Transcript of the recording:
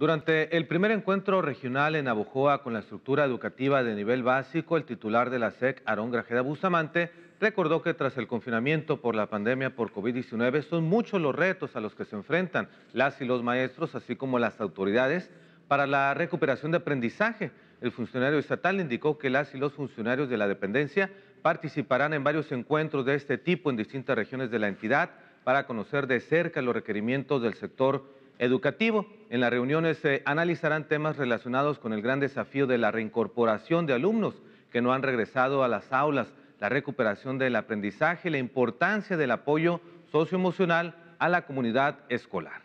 Durante el primer encuentro regional en Abujoa con la estructura educativa de nivel básico, el titular de la SEC, Arón Grajeda Bustamante, recordó que tras el confinamiento por la pandemia por COVID-19 son muchos los retos a los que se enfrentan las y los maestros, así como las autoridades, para la recuperación de aprendizaje. El funcionario estatal indicó que las y los funcionarios de la dependencia participarán en varios encuentros de este tipo en distintas regiones de la entidad para conocer de cerca los requerimientos del sector educativo. En las reuniones se analizarán temas relacionados con el gran desafío de la reincorporación de alumnos que no han regresado a las aulas, la recuperación del aprendizaje la importancia del apoyo socioemocional a la comunidad escolar.